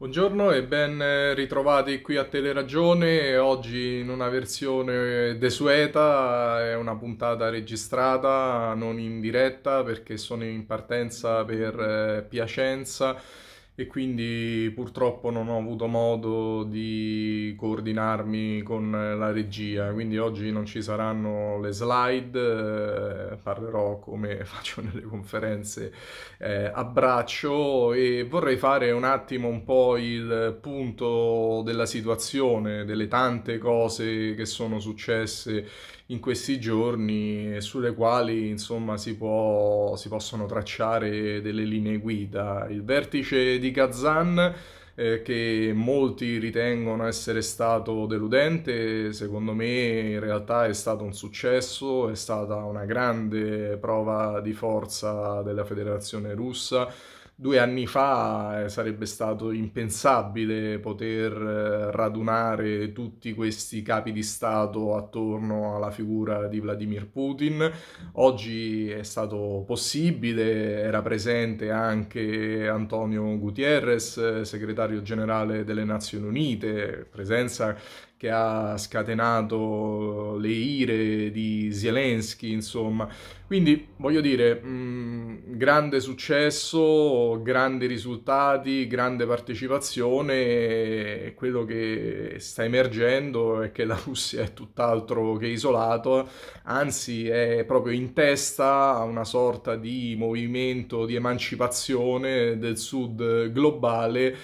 Buongiorno e ben eh, ritrovati qui a Teleragione, oggi in una versione desueta, è una puntata registrata, non in diretta perché sono in partenza per eh, Piacenza e quindi purtroppo non ho avuto modo di coordinarmi con eh, la regia, quindi oggi non ci saranno le slide, eh, parlerò come faccio nelle conferenze eh, a braccio e vorrei fare un attimo un po' il punto della situazione, delle tante cose che sono successe in questi giorni sulle quali insomma, si, può, si possono tracciare delle linee guida. Il vertice di Kazan eh, che molti ritengono essere stato deludente, secondo me in realtà è stato un successo, è stata una grande prova di forza della federazione russa due anni fa eh, sarebbe stato impensabile poter eh, radunare tutti questi capi di Stato attorno alla figura di Vladimir Putin. Oggi è stato possibile, era presente anche Antonio Gutierrez, eh, segretario generale delle Nazioni Unite, presenza che ha scatenato le ire di Zelensky, insomma. Quindi, voglio dire, mh, mm, grande successo, grandi risultati, grande partecipazione e quello che sta emergendo è che la Russia è tutt'altro che isolato, anzi è proprio in testa a una sorta di movimento di emancipazione del sud globale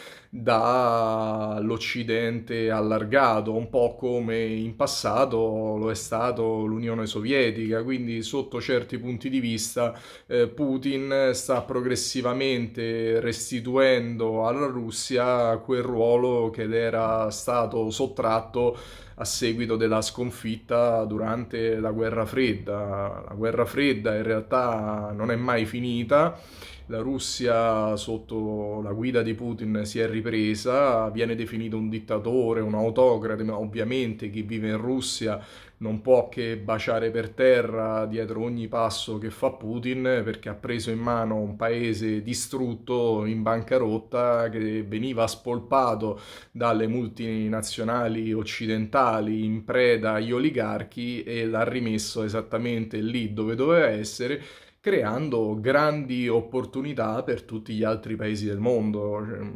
dall'Occidente allargato, un po' come in passato lo è stato l'Unione Sovietica, quindi sotto certi punti di vista eh, Putin sta progressivamente restituendo alla Russia quel ruolo che le era stato sottratto a seguito della sconfitta durante la guerra fredda. La guerra fredda in realtà non è mai finita la Russia sotto la guida di Putin si è ripresa, viene definito un dittatore, un autocrate, ma ovviamente chi vive in Russia non può che baciare per terra dietro ogni passo che fa Putin perché ha preso in mano un paese distrutto in bancarotta che veniva spolpato dalle multinazionali occidentali in preda agli oligarchi e l'ha rimesso esattamente lì dove doveva essere creando grandi opportunità per tutti gli altri paesi del mondo. Cioè, mm,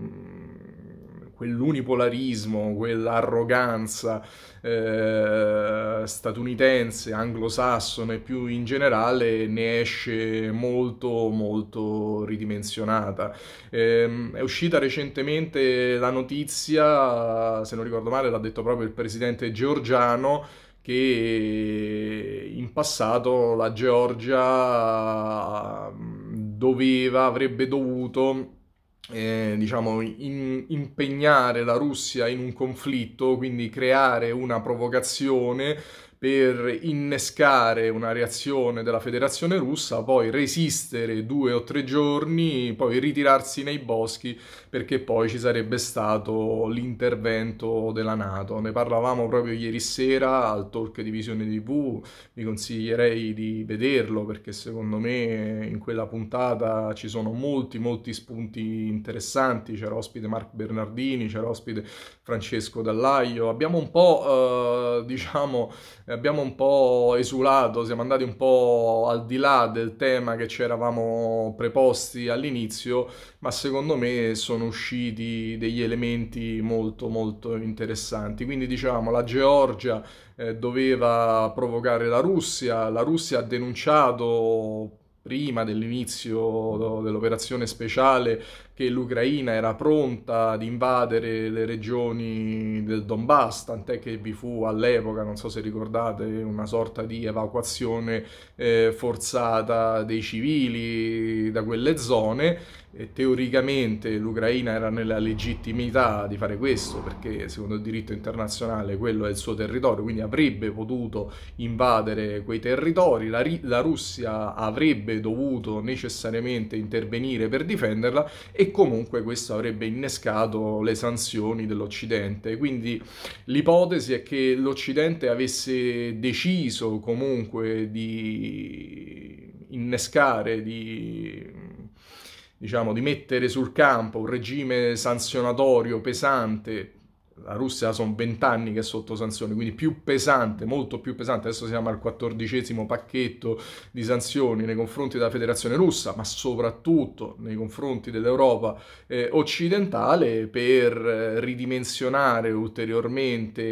quell'unipolarismo, quell'arroganza eh, statunitense, anglosassone più in generale ne esce molto molto ridimensionata. Eh, è uscita recentemente la notizia, se non ricordo male l'ha detto proprio il presidente georgiano, che in passato la Georgia mm, doveva, avrebbe dovuto eh, diciamo, in, impegnare la Russia in un conflitto, quindi creare una provocazione per innescare una reazione della federazione russa, poi resistere due o tre giorni, poi ritirarsi nei boschi perché poi ci sarebbe stato l'intervento della Nato. Ne parlavamo proprio ieri sera al talk di Visione TV, vi consiglierei di vederlo perché secondo me in quella puntata ci sono molti molti spunti interessanti, c'era ospite Mark Bernardini, c'era ospite Francesco Dallaio, abbiamo un po' eh, diciamo abbiamo un po' esulato, siamo andati un po' al di là del tema che ci eravamo preposti all'inizio, ma secondo me sono sono usciti degli elementi molto molto interessanti. Quindi diciamo la Georgia eh, doveva provocare la Russia, la Russia ha denunciato prima dell'inizio dell'operazione speciale che l'Ucraina era pronta ad invadere le regioni del Donbass, tant'è che vi fu all'epoca, non so se ricordate, una sorta di evacuazione eh, forzata dei civili da quelle zone teoricamente l'Ucraina era nella legittimità di fare questo perché secondo il diritto internazionale quello è il suo territorio quindi avrebbe potuto invadere quei territori la, la Russia avrebbe dovuto necessariamente intervenire per difenderla e comunque questo avrebbe innescato le sanzioni dell'Occidente quindi l'ipotesi è che l'Occidente avesse deciso comunque di innescare di diciamo, di mettere sul campo un regime sanzionatorio pesante la Russia sono vent'anni che è sotto sanzioni, quindi più pesante, molto più pesante. Adesso siamo al quattordicesimo pacchetto di sanzioni nei confronti della Federazione russa, ma soprattutto nei confronti dell'Europa eh, occidentale per eh, ridimensionare ulteriormente,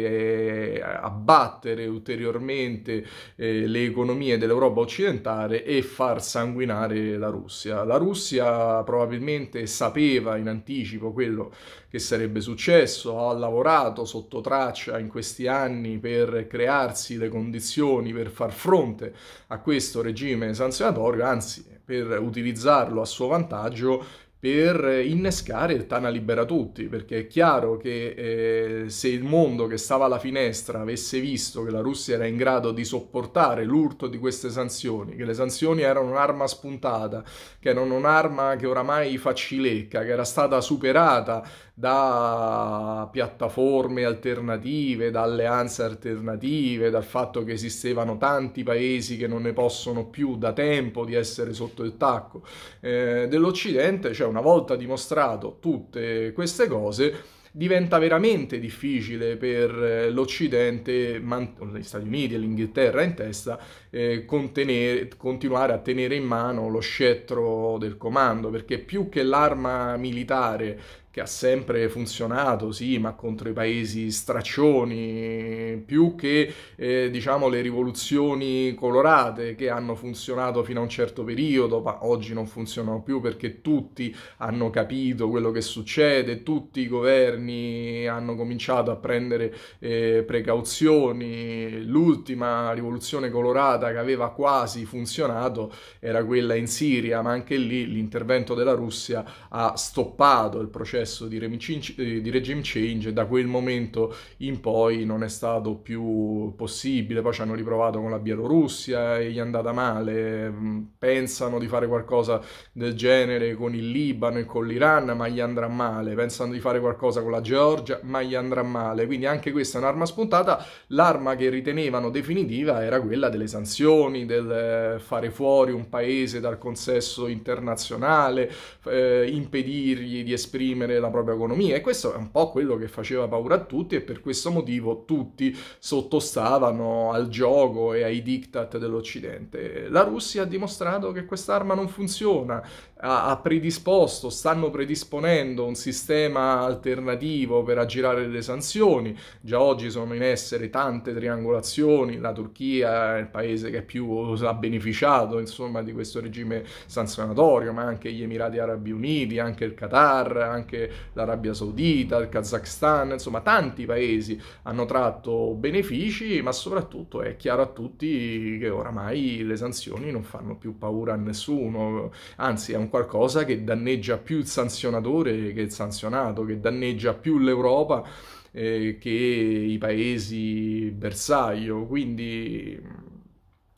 eh, abbattere ulteriormente eh, le economie dell'Europa occidentale e far sanguinare la Russia. La Russia probabilmente sapeva in anticipo quello che sarebbe successo, ha lavorato lavorato sotto traccia in questi anni per crearsi le condizioni per far fronte a questo regime sanzionatorio, anzi per utilizzarlo a suo vantaggio per innescare il Tana libera tutti, perché è chiaro che eh, se il mondo che stava alla finestra avesse visto che la Russia era in grado di sopportare l'urto di queste sanzioni, che le sanzioni erano un'arma spuntata, che erano un'arma che oramai faccilecca, che era stata superata da piattaforme alternative, da alleanze alternative, dal fatto che esistevano tanti paesi che non ne possono più da tempo di essere sotto il tacco eh, dell'Occidente, cioè una volta dimostrato tutte queste cose, diventa veramente difficile per eh, l'Occidente, gli Stati Uniti e l'Inghilterra in testa, eh, continuare a tenere in mano lo scettro del comando, perché più che l'arma militare che ha sempre funzionato, sì, ma contro i paesi straccioni, più che eh, diciamo le rivoluzioni colorate che hanno funzionato fino a un certo periodo, ma oggi non funzionano più perché tutti hanno capito quello che succede, tutti i governi hanno cominciato a prendere eh, precauzioni. L'ultima rivoluzione colorata che aveva quasi funzionato era quella in Siria, ma anche lì l'intervento della Russia ha stoppato il processo processo di, eh, di regime change da quel momento in poi non è stato più possibile. Poi ci hanno riprovato con la Bielorussia e eh, gli è andata male. Mm, pensano di fare qualcosa del genere con il Libano e con l'Iran, ma gli andrà male. Pensano di fare qualcosa con la Georgia, ma gli andrà male. Quindi anche questa è un'arma spuntata. L'arma che ritenevano definitiva era quella delle sanzioni, del eh, fare fuori un paese dal consesso internazionale, eh, impedirgli di esprimere sostenere la propria economia e questo è un po' quello che faceva paura a tutti e per questo motivo tutti sottostavano al gioco e ai diktat dell'Occidente. La Russia ha dimostrato che quest'arma non funziona, ha, predisposto, stanno predisponendo un sistema alternativo per aggirare le sanzioni. Già oggi sono in essere tante triangolazioni, la Turchia è il paese che più ha beneficiato insomma, di questo regime sanzionatorio, ma anche gli Emirati Arabi Uniti, anche il Qatar, anche l'Arabia Saudita, il Kazakhstan, insomma tanti paesi hanno tratto benefici, ma soprattutto è chiaro a tutti che oramai le sanzioni non fanno più paura a nessuno, anzi è un un qualcosa che danneggia più il sanzionatore che il sanzionato, che danneggia più l'Europa eh, che i paesi bersaglio. Quindi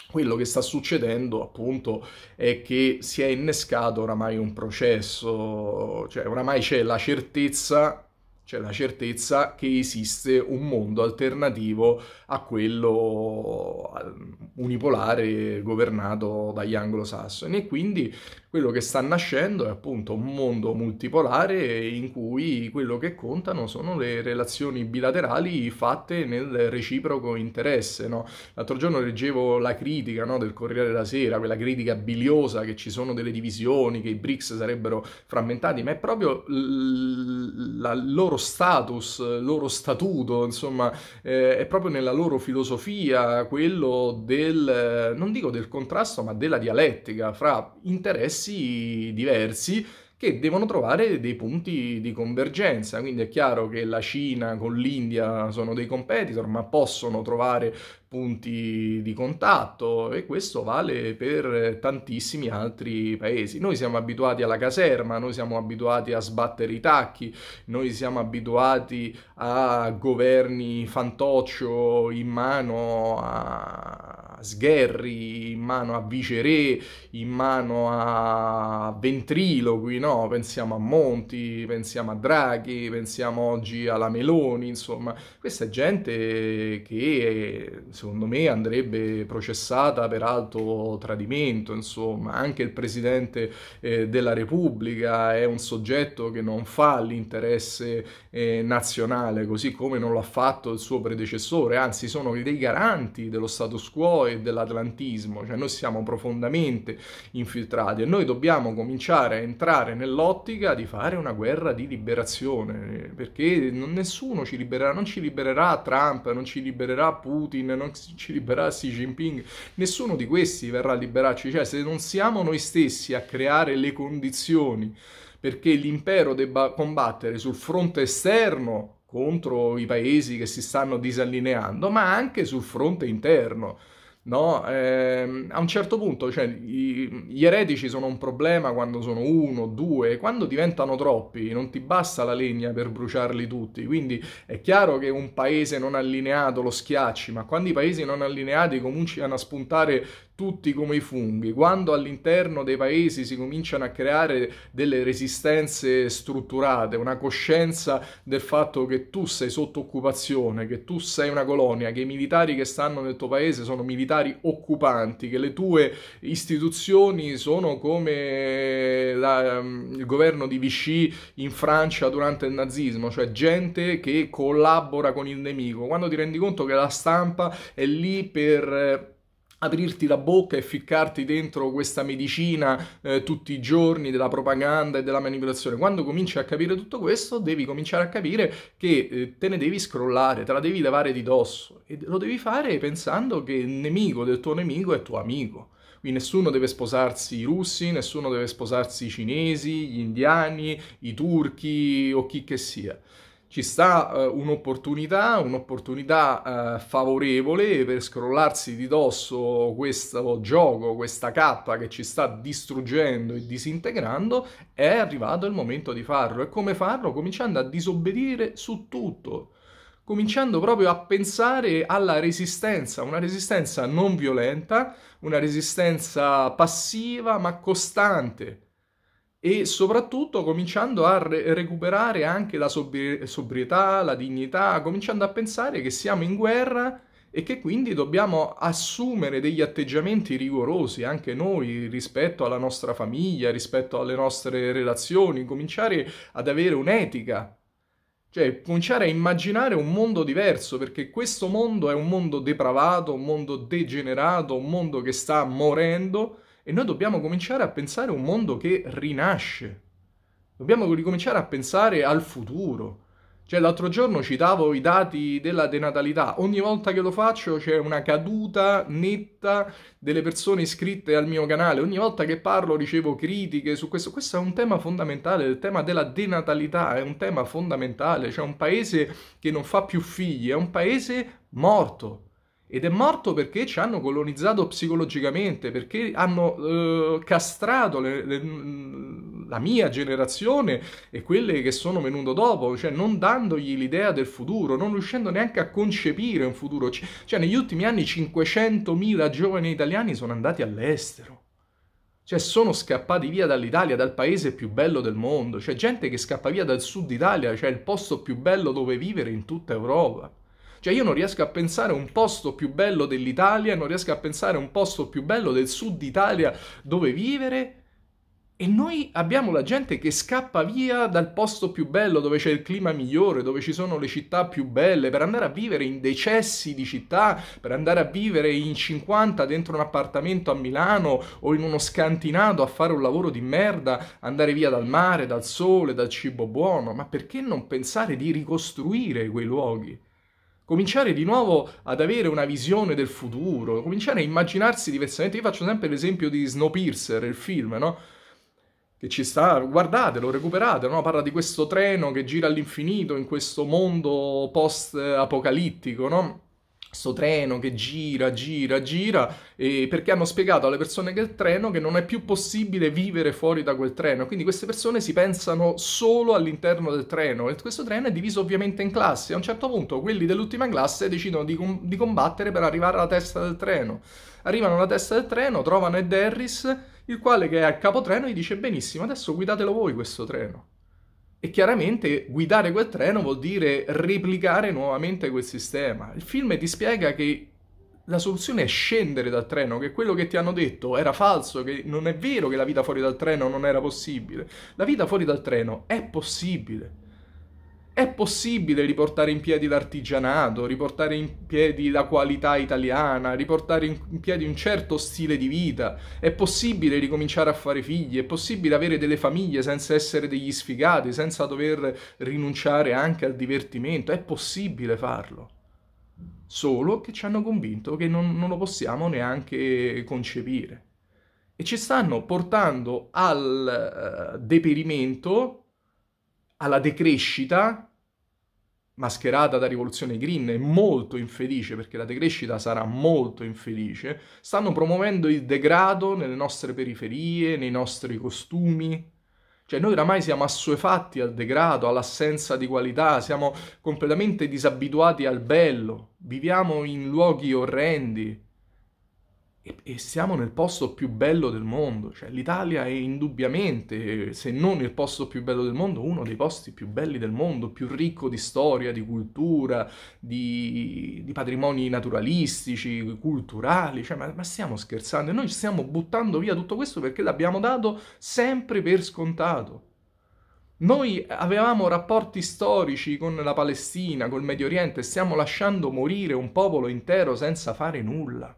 quello che sta succedendo appunto è che si è innescato oramai un processo, cioè oramai c'è la certezza c'è la certezza che esiste un mondo alternativo a quello unipolare governato dagli anglosassoni e quindi quello che sta nascendo è appunto un mondo multipolare in cui quello che contano sono le relazioni bilaterali fatte nel reciproco interesse. No? L'altro giorno leggevo la critica no, del Corriere della Sera, quella critica biliosa che ci sono delle divisioni, che i BRICS sarebbero frammentati, ma è proprio il loro status, il loro statuto, insomma, eh, è proprio nella loro filosofia quello del, non dico del contrasto, ma della dialettica fra interessi interessi diversi che devono trovare dei punti di convergenza, quindi è chiaro che la Cina con l'India sono dei competitor, ma possono trovare punti di contatto e questo vale per tantissimi altri paesi. Noi siamo abituati alla caserma, noi siamo abituati a sbattere i tacchi, noi siamo abituati a governi fantoccio in mano a Sgherri, in mano a Viceré, in mano a Ventriloqui, no? pensiamo a Monti, pensiamo a Draghi, pensiamo oggi alla Meloni, insomma, questa è gente che secondo me andrebbe processata per alto tradimento, insomma, anche il Presidente eh, della Repubblica è un soggetto che non fa l'interesse eh, nazionale, così come non l'ha fatto il suo predecessore, anzi sono dei garanti dello status quo e dell'atlantismo, cioè noi siamo profondamente infiltrati e noi dobbiamo cominciare a entrare nell'ottica di fare una guerra di liberazione, perché non, nessuno ci libererà, non ci libererà Trump, non ci libererà Putin, non ci libererà Xi Jinping, nessuno di questi verrà a liberarci, cioè se non siamo noi stessi a creare le condizioni perché l'impero debba combattere sul fronte esterno contro i paesi che si stanno disallineando, ma anche sul fronte interno. No? Eh, a un certo punto cioè, i, gli eretici sono un problema quando sono uno, due, quando diventano troppi non ti basta la legna per bruciarli tutti, quindi è chiaro che un paese non allineato lo schiacci, ma quando i paesi non allineati cominciano a spuntare tutti come i funghi, quando all'interno dei paesi si cominciano a creare delle resistenze strutturate, una coscienza del fatto che tu sei sotto occupazione, che tu sei una colonia, che i militari che stanno nel tuo paese sono militari occupanti, che le tue istituzioni sono come eh, la, mm, il governo di Vichy in Francia durante il nazismo, cioè gente che collabora con il nemico, quando ti rendi conto che la stampa è lì per eh, aprirti la bocca e ficcarti dentro questa medicina eh, tutti i giorni della propaganda e della manipolazione. Quando cominci a capire tutto questo, devi cominciare a capire che eh, te ne devi scrollare, te la devi levare di dosso e lo devi fare pensando che il nemico del tuo nemico è tuo amico. Qui nessuno deve sposarsi i russi, nessuno deve sposarsi i cinesi, gli indiani, i turchi o chi che sia ci sta uh, un'opportunità, un'opportunità uh, favorevole per scrollarsi di dosso questo gioco, questa cappa che ci sta distruggendo e disintegrando, è arrivato il momento di farlo. E come farlo? Cominciando a disobbedire su tutto. Cominciando proprio a pensare alla resistenza, una resistenza non violenta, una resistenza passiva ma costante e soprattutto cominciando a re- recuperare anche la sobri- sobrietà, la dignità, cominciando a pensare che siamo in guerra e che quindi dobbiamo assumere degli atteggiamenti rigorosi anche noi rispetto alla nostra famiglia, rispetto alle nostre relazioni, cominciare ad avere un'etica, cioè cominciare a immaginare un mondo diverso, perché questo mondo è un mondo depravato, un mondo degenerato, un mondo che sta morendo e noi dobbiamo cominciare a pensare a un mondo che rinasce. Dobbiamo ricominciare a pensare al futuro. Cioè, l'altro giorno citavo i dati della denatalità. Ogni volta che lo faccio c'è una caduta netta delle persone iscritte al mio canale. Ogni volta che parlo ricevo critiche su questo. Questo è un tema fondamentale, il tema della denatalità è un tema fondamentale. Cioè, un paese che non fa più figli è un paese morto. Ed è morto perché ci hanno colonizzato psicologicamente, perché hanno eh, castrato le, le, mm, la mia generazione e quelle che sono venute dopo, cioè non dandogli l'idea del futuro, non riuscendo neanche a concepire un futuro. cioè negli ultimi anni 500.000 giovani italiani sono andati all'estero. Cioè sono scappati via dall'Italia, dal paese più bello del mondo. C'è cioè gente che scappa via dal sud Italia, cioè il posto più bello dove vivere in tutta Europa. Cioè io non riesco a pensare a un posto più bello dell'Italia, non riesco a pensare a un posto più bello del sud Italia dove vivere. E noi abbiamo la gente che scappa via dal posto più bello, dove c'è il clima migliore, dove ci sono le città più belle, per andare a vivere in decessi di città, per andare a vivere in 50 dentro un appartamento a Milano o in uno scantinato a fare un lavoro di merda, andare via dal mare, dal sole, dal cibo buono. Ma perché non pensare di ricostruire quei luoghi? cominciare di nuovo ad avere una visione del futuro, cominciare a immaginarsi diversamente. Io faccio sempre l'esempio di Snowpiercer, il film, no? Che ci sta, guardatelo, recuperatelo, no? Parla di questo treno che gira all'infinito in questo mondo post-apocalittico, no? sto treno che gira, gira, gira, perché hanno spiegato alle persone che il treno che non è più possibile vivere fuori da quel treno. Quindi queste persone si pensano solo all'interno del treno e questo treno è diviso ovviamente in classi. A un certo punto quelli dell'ultima classe decidono di, com- di combattere per arrivare alla testa del treno. Arrivano alla testa del treno, trovano Ed Harris, il quale che è a capotreno gli dice benissimo, adesso guidatelo voi questo treno. E chiaramente guidare quel treno vuol dire replicare nuovamente quel sistema. Il film ti spiega che la soluzione è scendere dal treno, che quello che ti hanno detto era falso, che non è vero che la vita fuori dal treno non era possibile. La vita fuori dal treno è possibile. È possibile riportare in piedi l'artigianato, riportare in piedi la qualità italiana, riportare in piedi un certo stile di vita, è possibile ricominciare a fare figli, è possibile avere delle famiglie senza essere degli sfigati, senza dover rinunciare anche al divertimento, è possibile farlo. Solo che ci hanno convinto che non, non lo possiamo neanche concepire. E ci stanno portando al uh, deperimento alla decrescita, mascherata da rivoluzione green e molto infelice, perché la decrescita sarà molto infelice, stanno promuovendo il degrado nelle nostre periferie, nei nostri costumi. Cioè noi oramai siamo assuefatti al degrado, all'assenza di qualità, siamo completamente disabituati al bello, viviamo in luoghi orrendi, e, siamo nel posto più bello del mondo, cioè l'Italia è indubbiamente, se non il posto più bello del mondo, uno dei posti più belli del mondo, più ricco di storia, di cultura, di, di patrimoni naturalistici, culturali, cioè, ma, ma stiamo scherzando, noi stiamo buttando via tutto questo perché l'abbiamo dato sempre per scontato. Noi avevamo rapporti storici con la Palestina, col Medio Oriente, stiamo lasciando morire un popolo intero senza fare nulla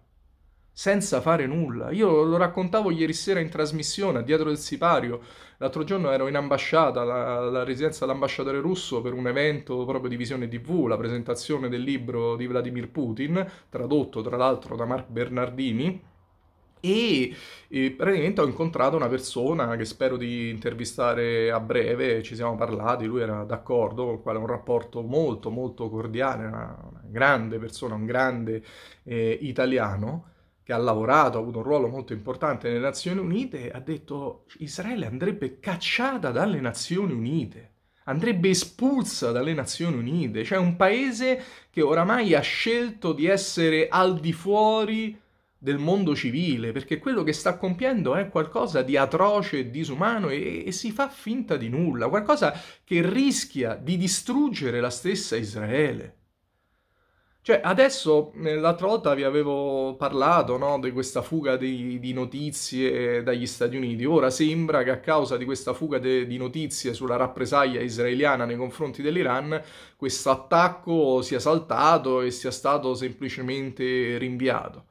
senza fare nulla. Io lo raccontavo ieri sera in trasmissione, dietro del sipario. L'altro giorno ero in ambasciata, alla residenza dell'ambasciatore russo, per un evento proprio di visione TV, la presentazione del libro di Vladimir Putin, tradotto tra l'altro da Mark Bernardini. E, e praticamente ho incontrato una persona che spero di intervistare a breve, ci siamo parlati, lui era d'accordo, con il quale ho un rapporto molto molto cordiale, una, una grande persona, un grande eh, italiano che ha lavorato, ha avuto un ruolo molto importante nelle Nazioni Unite, ha detto Israele andrebbe cacciata dalle Nazioni Unite andrebbe espulsa dalle Nazioni Unite, cioè un paese che oramai ha scelto di essere al di fuori del mondo civile, perché quello che sta compiendo è qualcosa di atroce e disumano e, e, si fa finta di nulla, qualcosa che rischia di distruggere la stessa Israele. Cioè, adesso, eh, l'altra volta vi avevo parlato, no, di questa fuga di, di, notizie dagli Stati Uniti. Ora sembra che a causa di questa fuga de, di notizie sulla rappresaglia israeliana nei confronti dell'Iran, questo attacco sia saltato e sia stato semplicemente rinviato.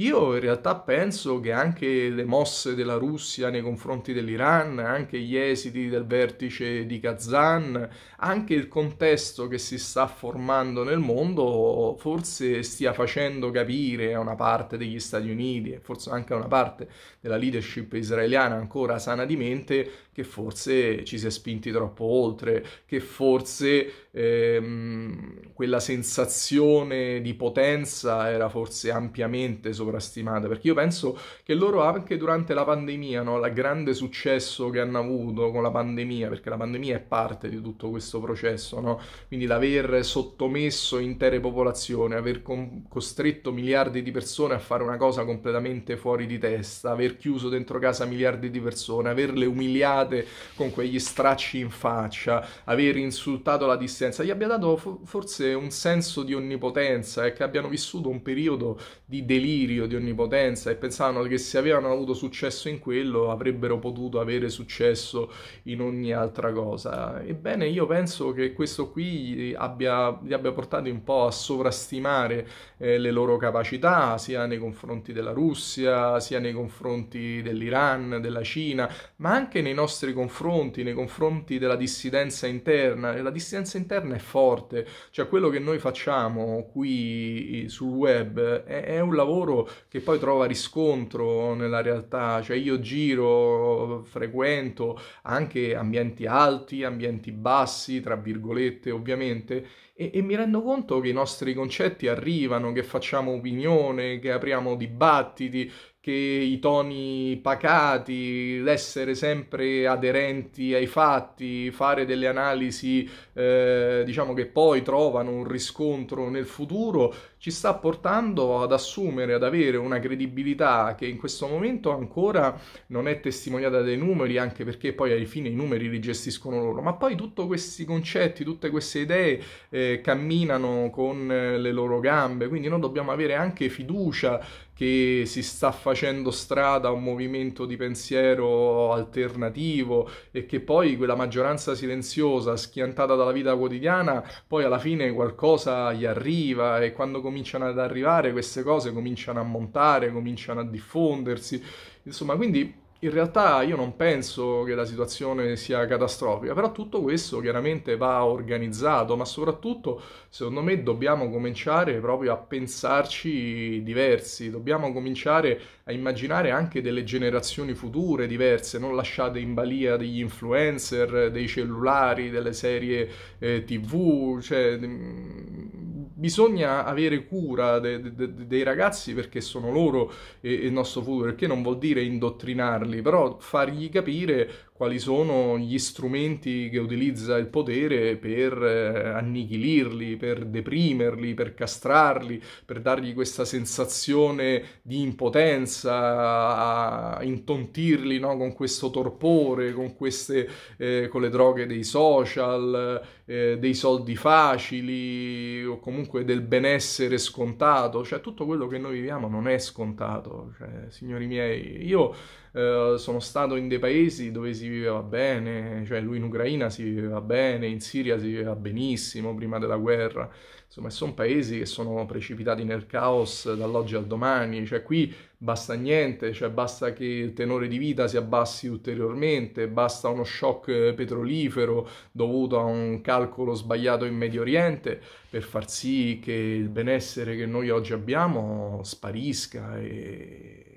Io in realtà penso che anche le mosse della Russia nei confronti dell'Iran, anche gli esiti del vertice di Kazan, anche il contesto che si sta formando nel mondo forse stia facendo capire a una parte degli Stati Uniti e forse anche a una parte della leadership israeliana ancora sana di mente che forse ci si è spinti troppo oltre, che forse ehm, quella sensazione di potenza era forse ampiamente sopra sovrastimate, perché io penso che loro anche durante la pandemia, no, il grande successo che hanno avuto con la pandemia, perché la pandemia è parte di tutto questo processo, no? quindi l'aver sottomesso intere popolazioni, aver con- costretto miliardi di persone a fare una cosa completamente fuori di testa, aver chiuso dentro casa miliardi di persone, averle umiliate con quegli stracci in faccia, aver insultato la dissenza, gli abbia dato fo- forse un senso di onnipotenza e eh, che abbiano vissuto un periodo di delirio, di onnipotenza e pensavano che se avevano avuto successo in quello avrebbero potuto avere successo in ogni altra cosa. Ebbene, io penso che questo qui eh, abbia, li abbia portati un po' a sovrastimare eh, le loro capacità, sia nei confronti della Russia, sia nei confronti dell'Iran, della Cina, ma anche nei nostri confronti, nei confronti della dissidenza interna. E la dissidenza interna è forte, cioè quello che noi facciamo qui eh, sul web è, è è un lavoro che poi trova riscontro nella realtà, cioè io giro, frequento anche ambienti alti, ambienti bassi, tra virgolette ovviamente, e, e mi rendo conto che i nostri concetti arrivano, che facciamo opinione, che apriamo dibattiti, che i toni pacati, l'essere sempre aderenti ai fatti, fare delle analisi eh, diciamo che poi trovano un riscontro nel futuro, ci sta portando ad assumere, ad avere una credibilità che in questo momento ancora non è testimoniata dai numeri, anche perché poi alla fine i numeri li gestiscono loro, ma poi tutti questi concetti, tutte queste idee eh, camminano con eh, le loro gambe, quindi noi dobbiamo avere anche fiducia che si sta facendo strada a un movimento di pensiero alternativo e che poi quella maggioranza silenziosa, schiantata dalla vita quotidiana, poi alla fine qualcosa gli arriva e quando cominciano ad arrivare queste cose cominciano a montare, cominciano a diffondersi. Insomma, quindi in realtà io non penso che la situazione sia catastrofica, però tutto questo chiaramente va organizzato, ma soprattutto secondo me dobbiamo cominciare proprio a pensarci diversi, dobbiamo cominciare a immaginare anche delle generazioni future diverse, non lasciate in balia degli influencer, dei cellulari, delle serie eh, tv, cioè mm, bisogna avere cura de, de, de, dei ragazzi perché sono loro e- il nostro futuro, perché non vuol dire indottrinarli aiutarli, però fargli capire quali sono gli strumenti che utilizza il potere per eh, annichilirli, per deprimerli, per castrarli, per dargli questa sensazione di impotenza, intontirli no? con questo torpore, con, queste, eh, con le droghe dei social, eh, dei soldi facili o comunque del benessere scontato, cioè tutto quello che noi viviamo non è scontato, cioè, signori miei, io eh, sono stato in dei paesi dove si viveva bene, cioè lui in Ucraina si viveva bene, in Siria si viveva benissimo prima della guerra, insomma sono paesi che sono precipitati nel caos dall'oggi al domani, cioè qui basta niente, cioè basta che il tenore di vita si abbassi ulteriormente, basta uno shock petrolifero dovuto a un calcolo sbagliato in Medio Oriente per far sì che il benessere che noi oggi abbiamo sparisca e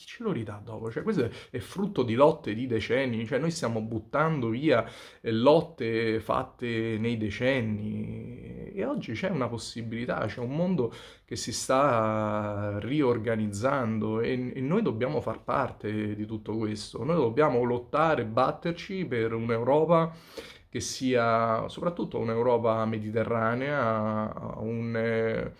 chi ce lo ridà dopo? Cioè, questo è frutto di lotte di decenni, cioè noi stiamo buttando via eh, lotte fatte nei decenni e oggi c'è una possibilità, c'è un mondo che si sta riorganizzando e, e noi dobbiamo far parte di tutto questo, noi dobbiamo lottare, batterci per un'Europa che sia soprattutto un'Europa mediterranea, un eh,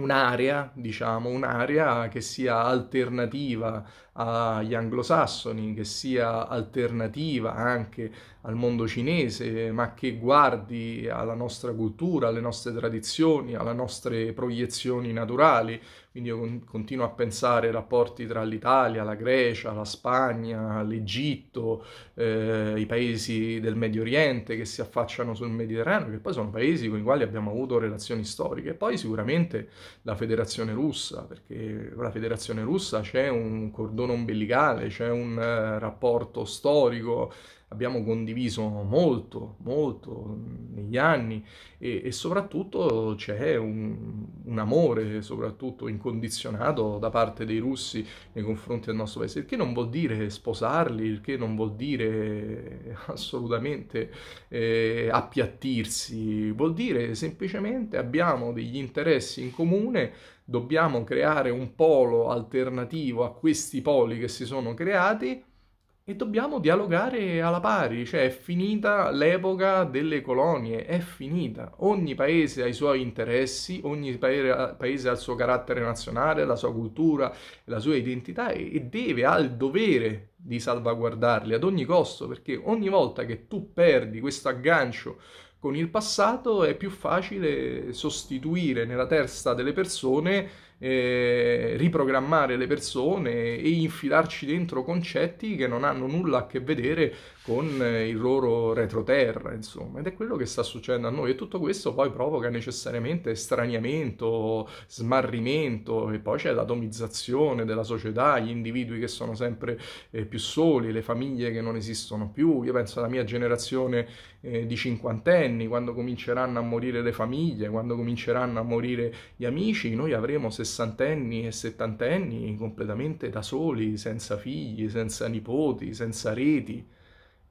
un'area, diciamo, un'area che sia alternativa agli anglosassoni, che sia alternativa anche al mondo cinese, ma che guardi alla nostra cultura, alle nostre tradizioni, alle nostre proiezioni naturali. Quindi io continuo a pensare ai rapporti tra l'Italia, la Grecia, la Spagna, l'Egitto, eh, i paesi del Medio Oriente che si affacciano sul Mediterraneo, che poi sono paesi con i quali abbiamo avuto relazioni storiche. E poi sicuramente la Federazione Russa, perché con la Federazione Russa c'è un cordone rapporto non bellicale, c'è un eh, rapporto storico, abbiamo condiviso molto, molto negli anni e, e soprattutto c'è un, un, amore, soprattutto incondizionato da parte dei russi nei confronti del nostro paese, il che non vuol dire sposarli, il che non vuol dire eh, assolutamente eh, appiattirsi, vuol dire semplicemente abbiamo degli interessi in comune dobbiamo creare un polo alternativo a questi poli che si sono creati e dobbiamo dialogare alla pari, cioè è finita l'epoca delle colonie, è finita. Ogni paese ha i suoi interessi, ogni paese ha il suo carattere nazionale, la sua cultura, la sua identità e deve, ha il dovere di salvaguardarli ad ogni costo, perché ogni volta che tu perdi questo aggancio con il passato è più facile sostituire nella testa delle persone eh, riprogrammare le persone e infilarci dentro concetti che non hanno nulla a che vedere con eh, il loro retroterra, insomma. Ed è quello che sta succedendo a noi e tutto questo poi provoca necessariamente straniamento, smarrimento e poi c'è l'atomizzazione della società, gli individui che sono sempre eh, più soli, le famiglie che non esistono più. Io penso alla mia generazione eh, di cinquantenni, quando cominceranno a morire le famiglie, quando cominceranno a morire gli amici, noi avremo 60 sessantenni e settantenni completamente da soli, senza figli, senza nipoti, senza reti.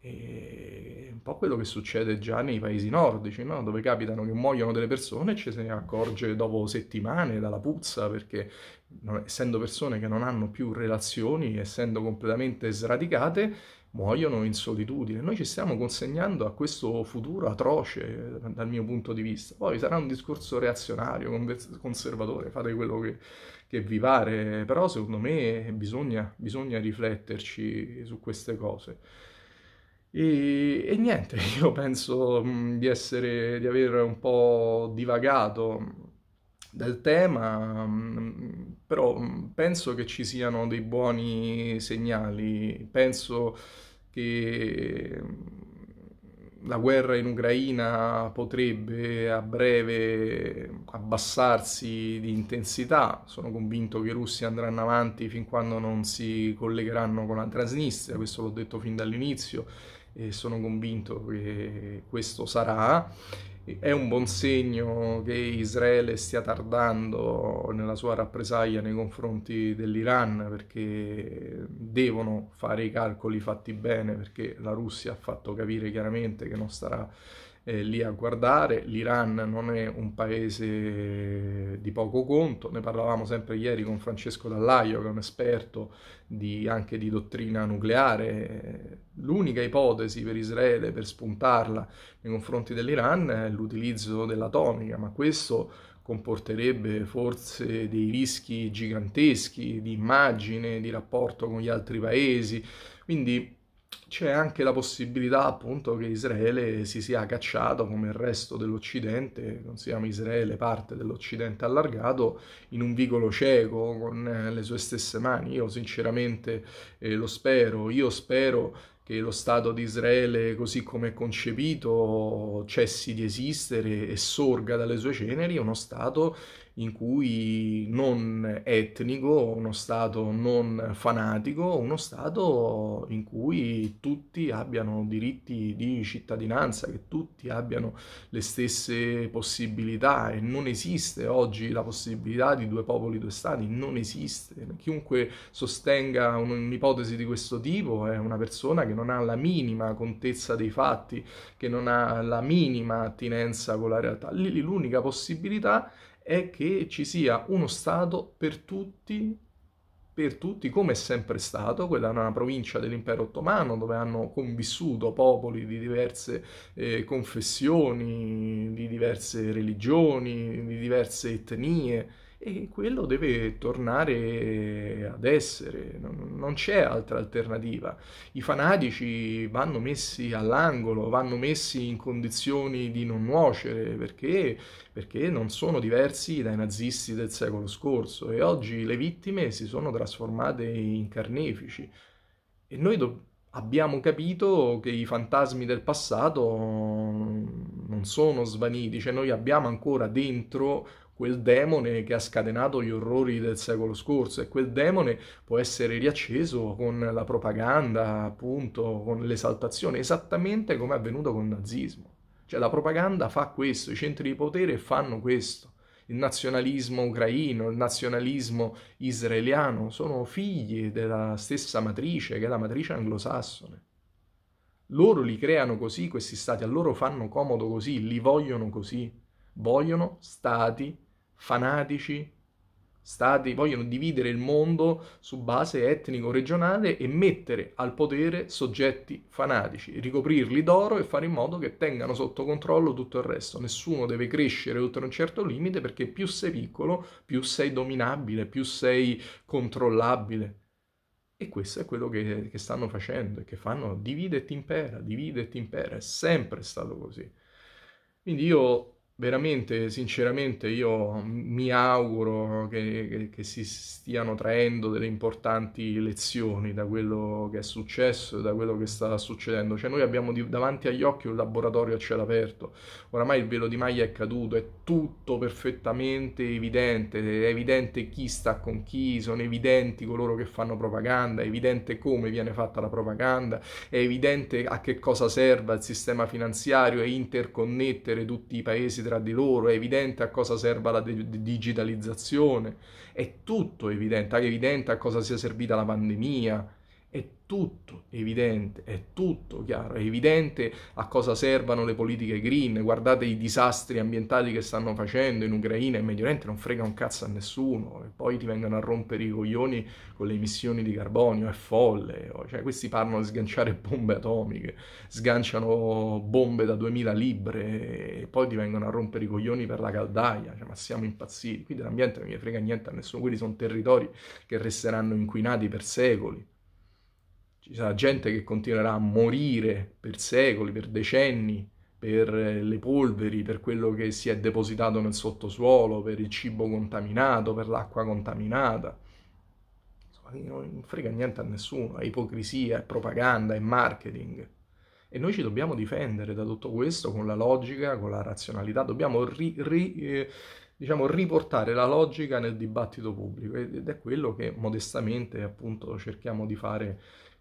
E un po' quello che succede già nei paesi nordici, no? dove capitano che muoiono delle persone e ci se ne accorge dopo settimane dalla puzza, perché essendo persone che non hanno più relazioni, essendo completamente sradicate, muoiono in solitudine. Noi ci stiamo consegnando a questo futuro atroce dal mio punto di vista. Poi sarà un discorso reazionario, conservatore, fate quello che, che vi pare, però secondo me bisogna, bisogna rifletterci su queste cose. E, e niente, io penso di, essere, di aver un po' divagato del tema, mm, però mm, penso che ci siano dei buoni segnali, penso che mm, la guerra in Ucraina potrebbe a breve abbassarsi di intensità, sono convinto che i russi andranno avanti fin quando non si collegheranno con la Transnistria, questo l'ho detto fin dall'inizio e sono convinto che questo sarà è un buon segno che Israele stia tardando nella sua rappresaglia nei confronti dell'Iran perché devono fare i calcoli fatti bene perché la Russia ha fatto capire chiaramente che non starà eh, lì a guardare. L'Iran non è un paese di poco conto, ne parlavamo sempre ieri con Francesco Dallaio, che è un esperto di, anche di dottrina nucleare. L'unica ipotesi per Israele per spuntarla nei confronti dell'Iran è l'utilizzo dell'atomica, ma questo comporterebbe forse dei rischi giganteschi di immagine, di rapporto con gli altri paesi. Quindi c'è anche la possibilità appunto che Israele si sia cacciato come il resto dell'Occidente, consideriamo Israele parte dell'Occidente allargato, in un vicolo cieco con eh, le sue stesse mani. Io sinceramente eh, lo spero, io spero che lo Stato di Israele, così come è concepito, cessi di esistere e sorga dalle sue ceneri uno Stato in cui non etnico, uno Stato non fanatico, uno Stato in cui tutti abbiano diritti di cittadinanza, che tutti abbiano le stesse possibilità e non esiste oggi la possibilità di due popoli, due Stati, non esiste. Chiunque sostenga un'ipotesi di questo tipo è una persona che non ha la minima contezza dei fatti, che non ha la minima attinenza con la realtà. l'unica possibilità è è che ci sia uno Stato per tutti, per tutti come è sempre stato, quella è una provincia dell'impero ottomano dove hanno convissuto popoli di diverse eh, confessioni, di diverse religioni, di diverse etnie, e quello deve tornare ad essere, non, non c'è altra alternativa. I fanatici vanno messi all'angolo, vanno messi in condizioni di non nuocere perché, perché non sono diversi dai nazisti del secolo scorso e oggi le vittime si sono trasformate in carnefici. E noi do- abbiamo capito che i fantasmi del passato non sono svaniti, cioè noi abbiamo ancora dentro quel demone che ha scatenato gli orrori del secolo scorso e quel demone può essere riacceso con la propaganda, appunto, con l'esaltazione, esattamente come è avvenuto con il nazismo. Cioè la propaganda fa questo, i centri di potere fanno questo. Il nazionalismo ucraino, il nazionalismo israeliano sono figli della stessa matrice che è la matrice anglosassone. Loro li creano così questi stati, a loro fanno comodo così, li vogliono così. Vogliono stati fanatici, stati vogliono dividere il mondo su base etnico-regionale e mettere al potere soggetti fanatici, ricoprirli d'oro e fare in modo che tengano sotto controllo tutto il resto. Nessuno deve crescere oltre un certo limite perché più sei piccolo, più sei dominabile, più sei controllabile. E questo è quello che, che stanno facendo, che fanno divide e ti impera, divide e ti impera, è sempre stato così. Quindi io veramente, sinceramente, io mi auguro che, che, che, si stiano traendo delle importanti lezioni da quello che è successo e da quello che sta succedendo. Cioè, noi abbiamo di, davanti agli occhi un laboratorio a cielo aperto. Oramai il velo di maglia è caduto, è tutto perfettamente evidente. È evidente chi sta con chi, sono evidenti coloro che fanno propaganda, è evidente come viene fatta la propaganda, è evidente a che cosa serva il sistema finanziario e interconnettere tutti i paesi tra di loro, è evidente a cosa serva la de- digitalizzazione, è tutto evidente, è evidente a cosa sia servita la pandemia, è tutto evidente, è tutto chiaro, è evidente a cosa servano le politiche green, guardate i disastri ambientali che stanno facendo in Ucraina e in Medio Oriente, non frega un cazzo a nessuno, e poi ti vengono a rompere i coglioni con le emissioni di carbonio, è folle, oh, cioè, questi parlano di sganciare bombe atomiche, sganciano bombe da 2000 libre e poi ti vengono a rompere i coglioni per la caldaia, cioè, ma siamo impazziti, qui dell'ambiente non gli frega niente a nessuno, quelli sono territori che resteranno inquinati per secoli ci sarà gente che continuerà a morire per secoli, per decenni, per eh, le polveri, per quello che si è depositato nel sottosuolo, per il cibo contaminato, per l'acqua contaminata. non frega niente a nessuno, è ipocrisia, è propaganda, è marketing. E noi ci dobbiamo difendere da tutto questo con la logica, con la razionalità, dobbiamo ri, ri, eh, diciamo, riportare la logica nel dibattito pubblico ed è quello che modestamente appunto cerchiamo di fare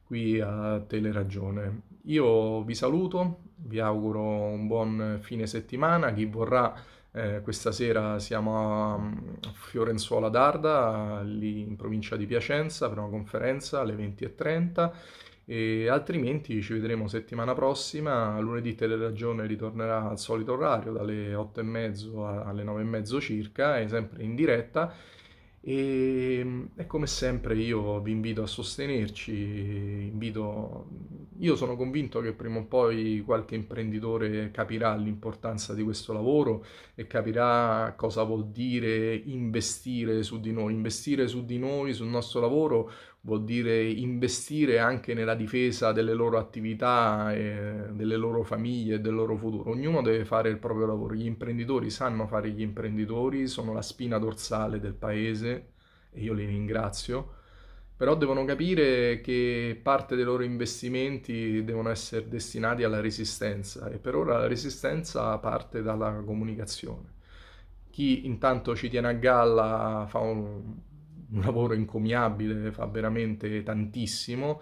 qui a Teleragione. Io vi saluto, vi auguro un buon fine settimana, chi vorrà eh, questa sera siamo a mm, Fiorenzuola d'Arda, lì in provincia di Piacenza, per una conferenza alle 20.30 e altrimenti ci vedremo settimana prossima, lunedì Teleragione ritornerà al solito orario dalle 8.30 alle 9.30 circa e sempre in diretta e, ehm, e, come sempre io vi invito a sostenerci, invito... io sono convinto che prima o poi qualche imprenditore capirà l'importanza di questo lavoro e capirà cosa vuol dire investire su di noi, investire su di noi, sul nostro lavoro vuol dire investire anche nella difesa delle loro attività, delle loro famiglie e del loro futuro. Ognuno deve fare il proprio lavoro. Gli imprenditori sanno fare gli imprenditori, sono la spina dorsale del paese e io li ringrazio. Però devono capire che parte dei loro investimenti devono essere destinati alla resistenza e per ora la resistenza parte dalla comunicazione. Chi intanto ci tiene a galla fa un, un lavoro encomiabile, fa veramente tantissimo,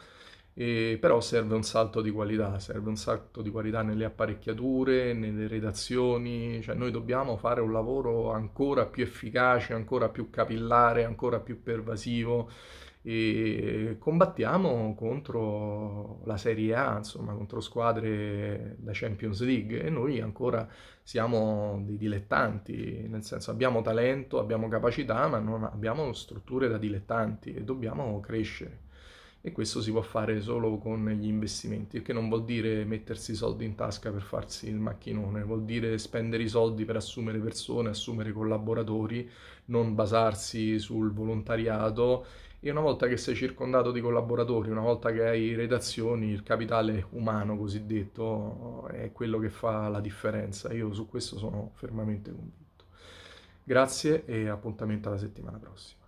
e, però serve un salto di qualità, serve un salto di qualità nelle apparecchiature, nelle redazioni, cioè noi dobbiamo fare un lavoro ancora più efficace, ancora più capillare, ancora più pervasivo e combattiamo contro la Serie A, insomma, contro squadre da Champions League e noi ancora siamo dei dilettanti, nel senso abbiamo talento, abbiamo capacità, ma non abbiamo strutture da dilettanti e dobbiamo crescere. E questo si può fare solo con gli investimenti, che non vuol dire mettersi i soldi in tasca per farsi il macchinone, vuol dire spendere i soldi per assumere persone, assumere collaboratori, non basarsi sul volontariato e una volta che sei circondato di collaboratori, una volta che hai redazioni, il capitale umano cosiddetto è quello che fa la differenza. Io su questo sono fermamente convinto. Grazie e appuntamento alla settimana prossima.